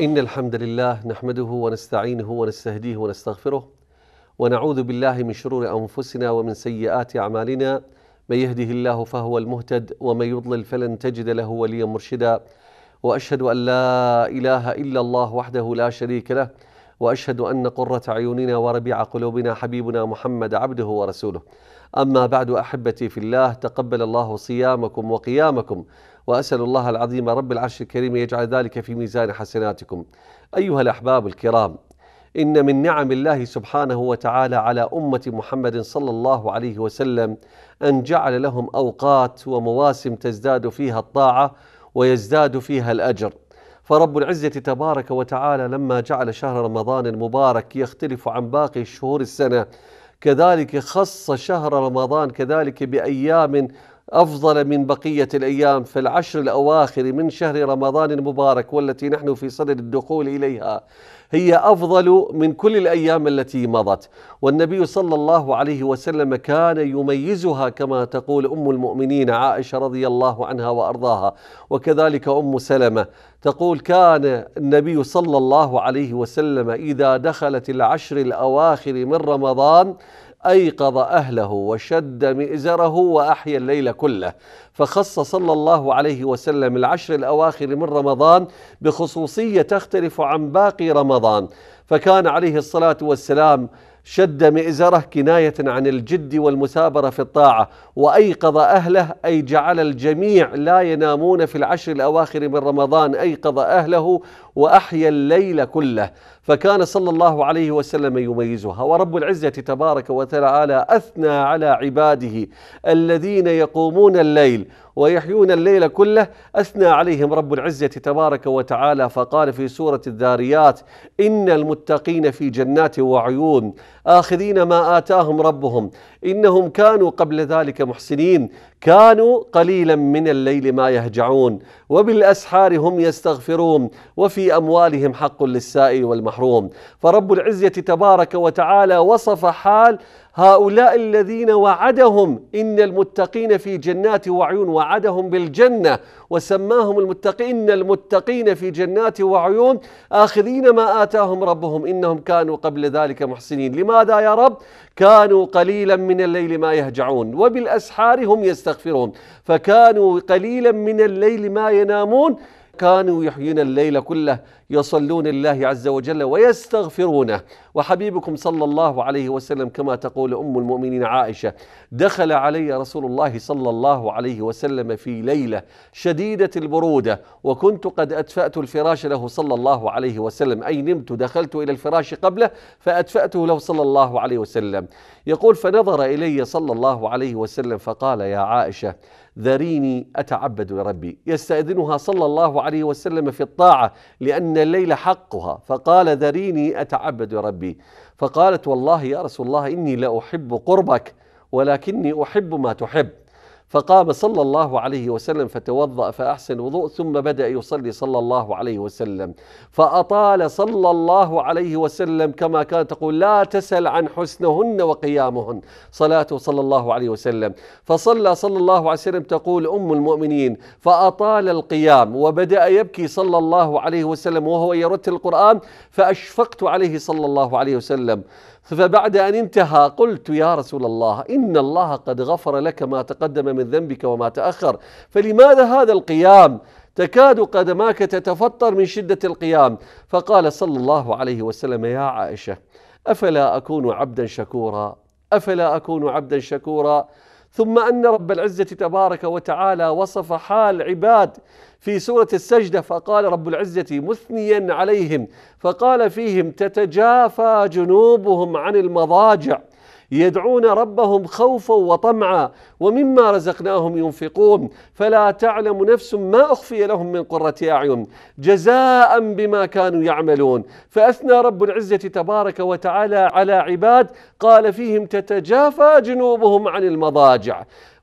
إن الحمد لله نحمده ونستعينه ونستهديه ونستغفره ونعوذ بالله من شرور أنفسنا ومن سيئات أعمالنا من يهده الله فهو المهتد ومن يضلل فلن تجد له وليا مرشدا وأشهد أن لا إله إلا الله وحده لا شريك له وأشهد أن قرة عيوننا وربيع قلوبنا حبيبنا محمد عبده ورسوله أما بعد أحبتي في الله تقبل الله صيامكم وقيامكم وأسأل الله العظيم رب العرش الكريم يجعل ذلك في ميزان حسناتكم أيها الأحباب الكرام إن من نعم الله سبحانه وتعالى على أمة محمد صلى الله عليه وسلم أن جعل لهم أوقات ومواسم تزداد فيها الطاعة ويزداد فيها الأجر فرب العزة تبارك وتعالى لما جعل شهر رمضان المبارك يختلف عن باقي شهور السنة كذلك خص شهر رمضان كذلك بايام أفضل من بقية الأيام في العشر الأواخر من شهر رمضان المبارك والتي نحن في صدد الدخول إليها هي أفضل من كل الأيام التي مضت والنبي صلى الله عليه وسلم كان يميزها كما تقول أم المؤمنين عائشة رضي الله عنها وأرضاها وكذلك أم سلمة تقول كان النبي صلى الله عليه وسلم إذا دخلت العشر الأواخر من رمضان أيقظ أهله وشد مئزره وأحيا الليل كله فخص صلى الله عليه وسلم العشر الأواخر من رمضان بخصوصية تختلف عن باقي رمضان فكان عليه الصلاة والسلام شد مئزره كناية عن الجد والمثابرة في الطاعة وأيقظ أهله أي جعل الجميع لا ينامون في العشر الأواخر من رمضان أيقظ أهله وأحيا الليل كله فكان صلى الله عليه وسلم يميزها ورب العزة تبارك وتعالى أثنى على عباده الذين يقومون الليل ويحيون الليل كله أثنى عليهم رب العزة تبارك وتعالى فقال في سورة الذاريات إن المتقين في جنات وعيون آخذين ما آتاهم ربهم إنهم كانوا قبل ذلك محسنين كانوا قليلا من الليل ما يهجعون وبالأسحار هم يستغفرون وفي أموالهم حق للسائل والمحروم محروم فرب العزة تبارك وتعالى وصف حال هؤلاء الذين وعدهم إن المتقين في جنات وعيون وعدهم بالجنة وسماهم المتقين إن المتقين في جنات وعيون آخذين ما آتاهم ربهم إنهم كانوا قبل ذلك محسنين لماذا يا رب كانوا قليلا من الليل ما يهجعون وبالأسحار هم يستغفرون فكانوا قليلا من الليل ما ينامون كانوا يحيون الليل كله يصلون الله عز وجل ويستغفرونه وحبيبكم صلى الله عليه وسلم كما تقول أم المؤمنين عائشة دخل علي رسول الله صلى الله عليه وسلم في ليلة شديدة البرودة وكنت قد أدفأت الفراش له صلى الله عليه وسلم أي نمت دخلت إلى الفراش قبله فأدفأته له صلى الله عليه وسلم يقول فنظر إلي صلى الله عليه وسلم فقال يا عائشة ذريني أتعبد لربي يستأذنها صلى الله عليه وسلم في الطاعة لأن الليل حقها فقال ذريني أتعبد لربي ربي فقالت والله يا رسول الله إني لأحب قربك ولكني أحب ما تحب فقام صلى الله عليه وسلم فتوضأ فأحسن الوضوء ثم بدأ يصلي صلى الله عليه وسلم فأطال صلى الله عليه وسلم كما كان تقول لا تسل عن حسنهن وقيامهن صلاته صلى الله عليه وسلم فصلى صلى الله عليه وسلم تقول أم المؤمنين فأطال القيام وبدأ يبكي صلى الله عليه وسلم وهو يرتل القرآن فأشفقت عليه صلى الله عليه وسلم فبعد أن انتهى قلت يا رسول الله إن الله قد غفر لك ما تقدم من من ذنبك وما تأخر فلماذا هذا القيام تكاد قدماك تتفطر من شدة القيام فقال صلى الله عليه وسلم يا عائشة أفلا أكون عبدا شكورا أفلا أكون عبدا شكورا ثم ان رب العزه تبارك وتعالى وصف حال عباد في سوره السجده فقال رب العزه مثنيا عليهم فقال فيهم تتجافى جنوبهم عن المضاجع يدعون ربهم خوفا وطمعا ومما رزقناهم ينفقون فلا تعلم نفس ما اخفي لهم من قرة اعين جزاء بما كانوا يعملون فاثنى رب العزة تبارك وتعالى على عباد قال فيهم تتجافى جنوبهم عن المضاجع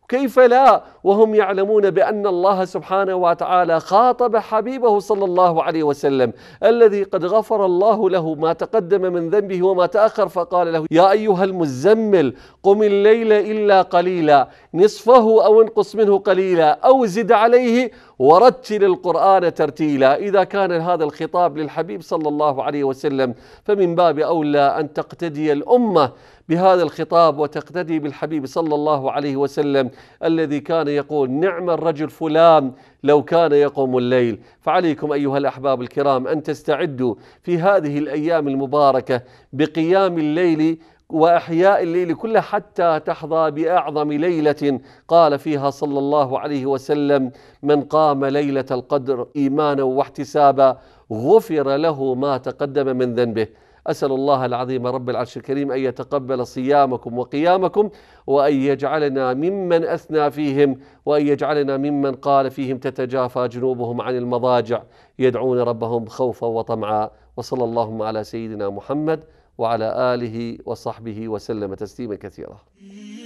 كيف لا وهم يعلمون بان الله سبحانه وتعالى خاطب حبيبه صلى الله عليه وسلم الذي قد غفر الله له ما تقدم من ذنبه وما تاخر فقال له يا ايها المزمل قم الليل الا قليلا نصفه او انقص منه قليلا او زد عليه ورتل القرآن ترتيلا إذا كان هذا الخطاب للحبيب صلى الله عليه وسلم فمن باب أولى أن تقتدي الأمة بهذا الخطاب وتقتدي بالحبيب صلى الله عليه وسلم الذي كان يقول نعم الرجل فلان لو كان يقوم الليل فعليكم ايها الاحباب الكرام ان تستعدوا في هذه الايام المباركه بقيام الليل واحياء الليل كله حتى تحظى باعظم ليله قال فيها صلى الله عليه وسلم من قام ليله القدر ايمانا واحتسابا غفر له ما تقدم من ذنبه اسال الله العظيم رب العرش الكريم ان يتقبل صيامكم وقيامكم وان يجعلنا ممن اثنى فيهم وان يجعلنا ممن قال فيهم تتجافى جنوبهم عن المضاجع يدعون ربهم خوفا وطمعا وصلى اللهم على سيدنا محمد وعلى آله وصحبه وسلم تسليما كثيرا